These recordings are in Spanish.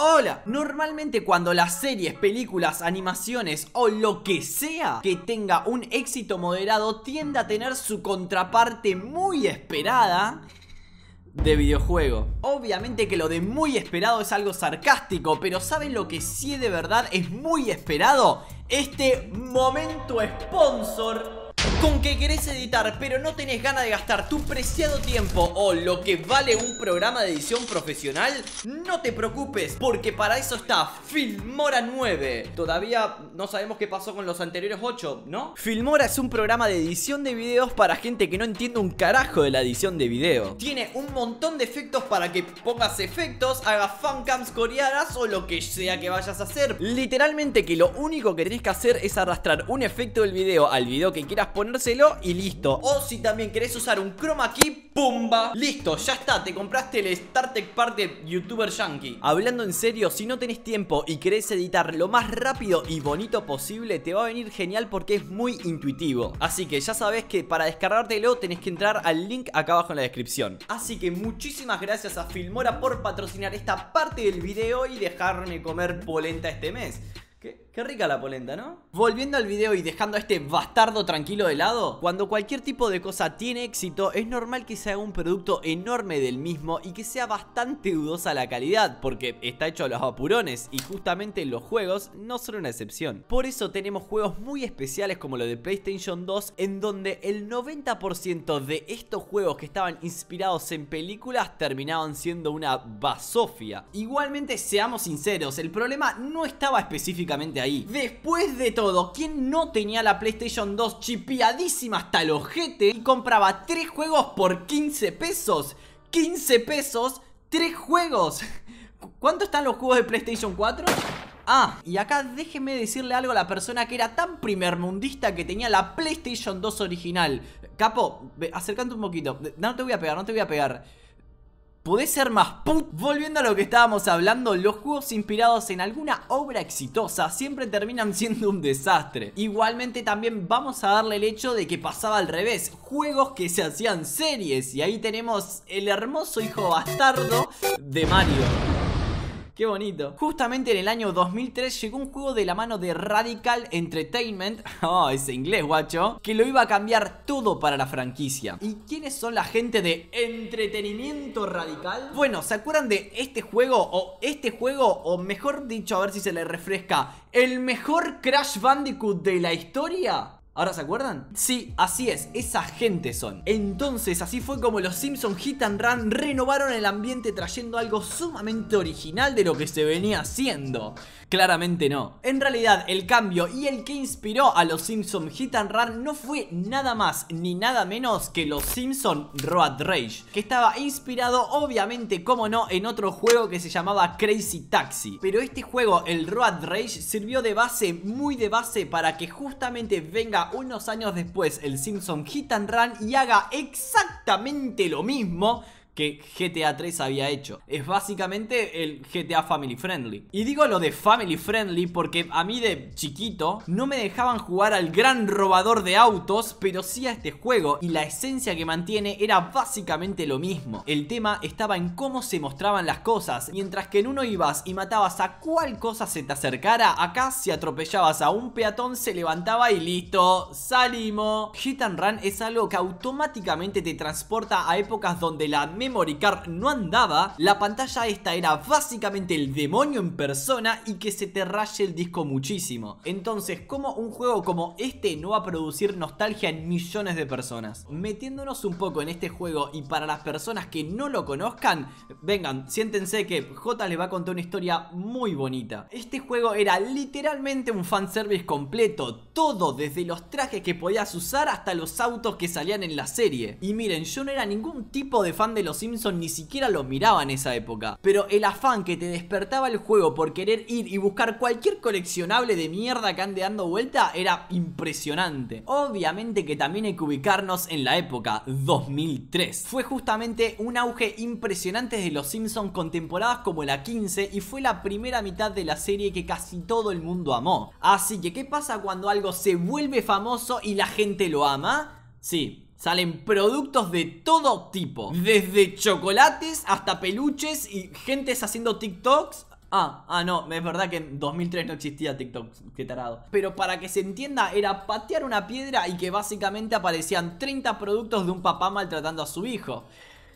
Hola, normalmente cuando las series, películas, animaciones o lo que sea que tenga un éxito moderado tiende a tener su contraparte muy esperada de videojuego. Obviamente que lo de muy esperado es algo sarcástico, pero ¿saben lo que sí de verdad es muy esperado? Este momento sponsor con que querés editar pero no tenés ganas de gastar tu preciado tiempo o lo que vale un programa de edición profesional, no te preocupes porque para eso está Filmora 9. Todavía no sabemos qué pasó con los anteriores 8, ¿no? Filmora es un programa de edición de videos para gente que no entiende un carajo de la edición de video. Tiene un montón de efectos para que pongas efectos, hagas fancams coreadas o lo que sea que vayas a hacer. Literalmente que lo único que tenés que hacer es arrastrar un efecto del video al video que quieras poner y listo O si también querés usar un chroma key, ¡pumba! Listo, ya está, te compraste el StarTech Parte de YouTuber Yankee Hablando en serio, si no tenés tiempo y querés editar lo más rápido y bonito posible Te va a venir genial porque es muy intuitivo Así que ya sabes que para descargártelo tenés que entrar al link acá abajo en la descripción Así que muchísimas gracias a Filmora por patrocinar esta parte del video y dejarme comer polenta este mes Qué rica la polenta, ¿no? Volviendo al video y dejando a este bastardo tranquilo de lado, cuando cualquier tipo de cosa tiene éxito, es normal que sea un producto enorme del mismo y que sea bastante dudosa la calidad, porque está hecho a los apurones y justamente los juegos no son una excepción. Por eso tenemos juegos muy especiales como lo de PlayStation 2, en donde el 90% de estos juegos que estaban inspirados en películas terminaban siendo una basofia. Igualmente, seamos sinceros, el problema no estaba específicamente ahí Después de todo, ¿quién no tenía la PlayStation 2 chipiadísima hasta el ojete y compraba 3 juegos por 15 pesos? 15 pesos, 3 juegos. ¿Cuánto están los juegos de PlayStation 4? Ah, y acá déjeme decirle algo a la persona que era tan primermundista que tenía la PlayStation 2 original. Capo, acercate un poquito. No te voy a pegar, no te voy a pegar podés ser más put. Volviendo a lo que estábamos hablando, los juegos inspirados en alguna obra exitosa siempre terminan siendo un desastre. Igualmente también vamos a darle el hecho de que pasaba al revés, juegos que se hacían series y ahí tenemos el hermoso hijo bastardo de Mario. Qué bonito. Justamente en el año 2003 llegó un juego de la mano de Radical Entertainment, oh, ese inglés guacho, que lo iba a cambiar todo para la franquicia. ¿Y quiénes son la gente de entretenimiento radical? Bueno, ¿se acuerdan de este juego o este juego o mejor dicho, a ver si se le refresca, el mejor Crash Bandicoot de la historia? ¿Ahora se acuerdan? Sí, así es, esa gente son. Entonces, así fue como los Simpson Hit and Run renovaron el ambiente trayendo algo sumamente original de lo que se venía haciendo. Claramente no. En realidad, el cambio y el que inspiró a los Simpson Hit and Run no fue nada más ni nada menos que los Simpson Road Rage, que estaba inspirado obviamente, como no, en otro juego que se llamaba Crazy Taxi. Pero este juego, el Road Rage, sirvió de base, muy de base, para que justamente venga unos años después el Simpson Hit and Run y haga exactamente lo mismo que GTA 3 había hecho. Es básicamente el GTA Family Friendly. Y digo lo de Family Friendly porque a mí de chiquito no me dejaban jugar al gran robador de autos, pero sí a este juego. Y la esencia que mantiene era básicamente lo mismo. El tema estaba en cómo se mostraban las cosas. Mientras que en uno ibas y matabas a cual cosa se te acercara, acá si atropellabas a un peatón se levantaba y listo, salimos. Hit and Run es algo que automáticamente te transporta a épocas donde la moricar no andaba, la pantalla esta era básicamente el demonio en persona y que se te raye el disco muchísimo. Entonces, ¿cómo un juego como este no va a producir nostalgia en millones de personas? Metiéndonos un poco en este juego y para las personas que no lo conozcan, vengan, siéntense que J les va a contar una historia muy bonita. Este juego era literalmente un fanservice completo, todo, desde los trajes que podías usar hasta los autos que salían en la serie. Y miren, yo no era ningún tipo de fan de los Simpsons, ni siquiera los miraba en esa época. Pero el afán que te despertaba el juego por querer ir y buscar cualquier coleccionable de mierda que ande dando vuelta era impresionante. Obviamente que también hay que ubicarnos en la época, 2003. Fue justamente un auge impresionante de los Simpsons con como la 15 y fue la primera mitad de la serie que casi todo el mundo amó. Así que, ¿qué pasa cuando algo se vuelve famoso y la gente lo ama? Sí, Salen productos de todo tipo. Desde chocolates hasta peluches y gentes haciendo TikToks. Ah, ah, no, es verdad que en 2003 no existía TikTok, qué tarado. Pero para que se entienda, era patear una piedra y que básicamente aparecían 30 productos de un papá maltratando a su hijo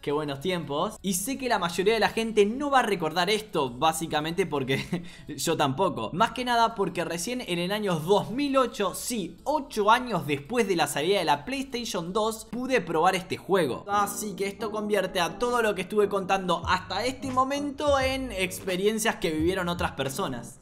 qué buenos tiempos. Y sé que la mayoría de la gente no va a recordar esto, básicamente porque yo tampoco. Más que nada porque recién en el año 2008, sí, 8 años después de la salida de la PlayStation 2, pude probar este juego. Así que esto convierte a todo lo que estuve contando hasta este momento en experiencias que vivieron otras personas.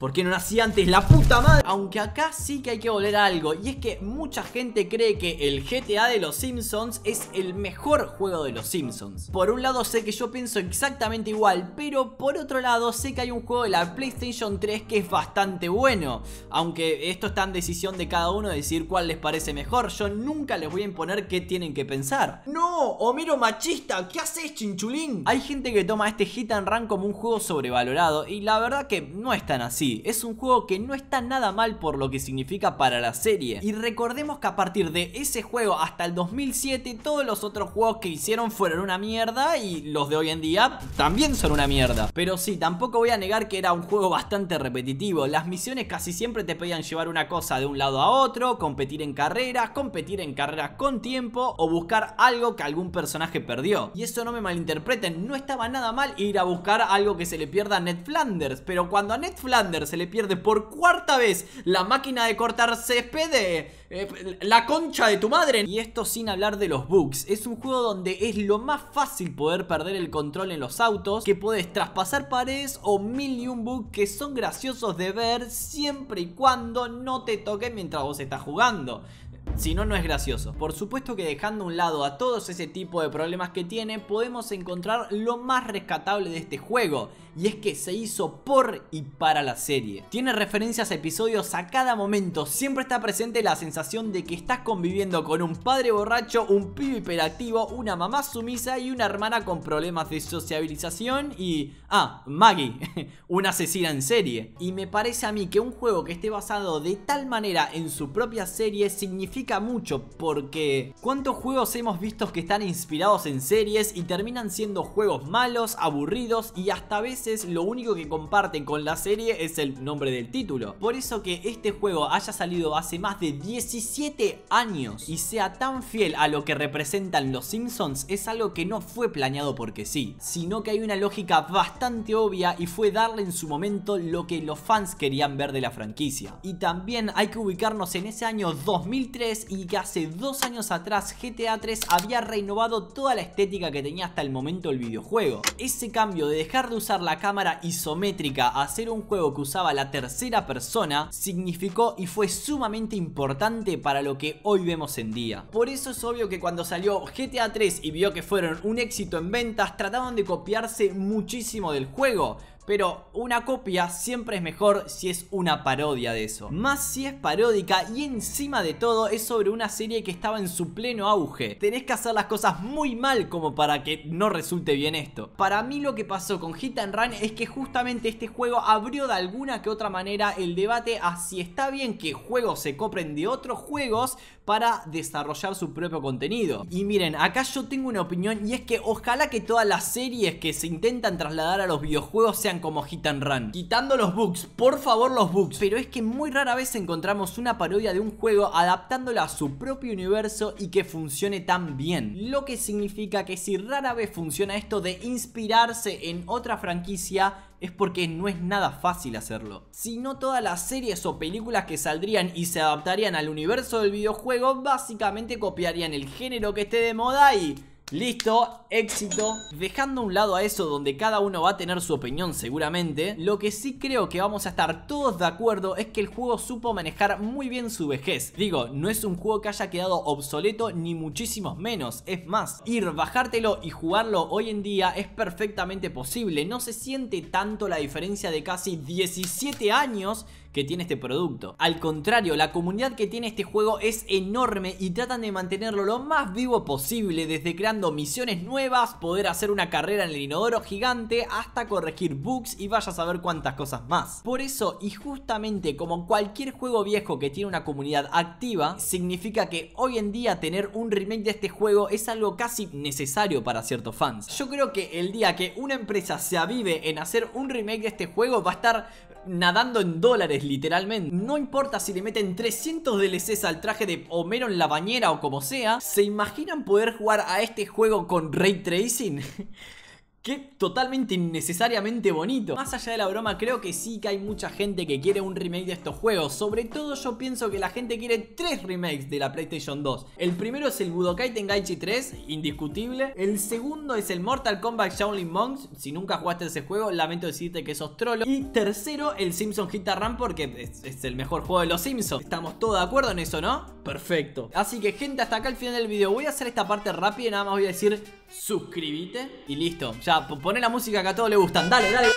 ¿Por qué no nací antes? ¡La puta madre! Aunque acá sí que hay que volver a algo Y es que mucha gente cree que el GTA de los Simpsons es el mejor juego de los Simpsons Por un lado sé que yo pienso exactamente igual Pero por otro lado sé que hay un juego de la PlayStation 3 que es bastante bueno Aunque esto está en decisión de cada uno decir cuál les parece mejor Yo nunca les voy a imponer qué tienen que pensar ¡No! ¡Homero machista! ¿Qué haces chinchulín? Hay gente que toma este hit and run como un juego sobrevalorado Y la verdad que no es tan así es un juego que no está nada mal por lo que significa para la serie. Y recordemos que a partir de ese juego hasta el 2007 todos los otros juegos que hicieron fueron una mierda y los de hoy en día también son una mierda. Pero sí, tampoco voy a negar que era un juego bastante repetitivo. Las misiones casi siempre te pedían llevar una cosa de un lado a otro, competir en carreras, competir en carreras con tiempo o buscar algo que algún personaje perdió. Y eso no me malinterpreten, no estaba nada mal ir a buscar algo que se le pierda a Ned Flanders, pero cuando a Ned Flanders se le pierde por cuarta vez la máquina de cortar césped eh, la concha de tu madre. Y esto sin hablar de los bugs. Es un juego donde es lo más fácil poder perder el control en los autos, que puedes traspasar paredes o mil y un bugs que son graciosos de ver siempre y cuando no te toquen mientras vos estás jugando. Si no, no es gracioso. Por supuesto que dejando a un lado a todos ese tipo de problemas que tiene, podemos encontrar lo más rescatable de este juego. Y es que se hizo por y para la serie. Tiene referencias a episodios a cada momento. Siempre está presente la sensación de que estás conviviendo con un padre borracho, un pibe hiperactivo, una mamá sumisa y una hermana con problemas de sociabilización y... Ah, Maggie, una asesina en serie. Y me parece a mí que un juego que esté basado de tal manera en su propia serie significa mucho porque ¿cuántos juegos hemos visto que están inspirados en series y terminan siendo juegos malos, aburridos y hasta a veces lo único que comparten con la serie es el nombre del título? Por eso que este juego haya salido hace más de 17 años y sea tan fiel a lo que representan los Simpsons es algo que no fue planeado porque sí, sino que hay una lógica bastante obvia y fue darle en su momento lo que los fans querían ver de la franquicia. Y también hay que ubicarnos en ese año 2003 y que hace dos años atrás GTA 3 había renovado toda la estética que tenía hasta el momento el videojuego. Ese cambio de dejar de usar la cámara isométrica a hacer un juego que usaba la tercera persona significó y fue sumamente importante para lo que hoy vemos en día. Por eso es obvio que cuando salió GTA 3 y vio que fueron un éxito en ventas trataban de copiarse muchísimo del juego pero una copia siempre es mejor si es una parodia de eso. Más si es paródica y encima de todo es sobre una serie que estaba en su pleno auge. Tenés que hacer las cosas muy mal como para que no resulte bien esto. Para mí lo que pasó con Hit and Run es que justamente este juego abrió de alguna que otra manera el debate a si está bien que juegos se compren de otros juegos para desarrollar su propio contenido. Y miren, acá yo tengo una opinión y es que ojalá que todas las series que se intentan trasladar a los videojuegos sean como hit and run. Quitando los bugs, por favor los bugs. Pero es que muy rara vez encontramos una parodia de un juego adaptándola a su propio universo y que funcione tan bien. Lo que significa que si rara vez funciona esto de inspirarse en otra franquicia, es porque no es nada fácil hacerlo. Si no todas las series o películas que saldrían y se adaptarían al universo del videojuego básicamente copiarían el género que esté de moda y Listo, éxito. Dejando a un lado a eso donde cada uno va a tener su opinión seguramente, lo que sí creo que vamos a estar todos de acuerdo es que el juego supo manejar muy bien su vejez. Digo, no es un juego que haya quedado obsoleto ni muchísimos menos. Es más, ir, bajártelo y jugarlo hoy en día es perfectamente posible. No se siente tanto la diferencia de casi 17 años que tiene este producto. Al contrario, la comunidad que tiene este juego es enorme y tratan de mantenerlo lo más vivo posible desde creando misiones nuevas, poder hacer una carrera en el inodoro gigante, hasta corregir bugs y vaya a saber cuántas cosas más. Por eso, y justamente como cualquier juego viejo que tiene una comunidad activa, significa que hoy en día tener un remake de este juego es algo casi necesario para ciertos fans. Yo creo que el día que una empresa se avive en hacer un remake de este juego va a estar nadando en dólares literalmente. No importa si le meten 300 DLCs al traje de Homero en la bañera o como sea, ¿se imaginan poder jugar a este juego con ray tracing. que totalmente innecesariamente bonito. Más allá de la broma, creo que sí que hay mucha gente que quiere un remake de estos juegos. Sobre todo yo pienso que la gente quiere tres remakes de la PlayStation 2. El primero es el Budokai Tenkaichi 3, indiscutible. El segundo es el Mortal Kombat Shaolin Monks. Si nunca jugaste ese juego, lamento decirte que sos trolo. Y tercero, el Simpson Hit Run porque es, el mejor juego de los Simpsons. Estamos todos de acuerdo en eso, ¿no? Perfecto. Así que gente, hasta acá el final del video. Voy a hacer esta parte rápida y nada más voy a decir suscríbete y listo sea, poné la música que a todos le gustan. Dale, dale.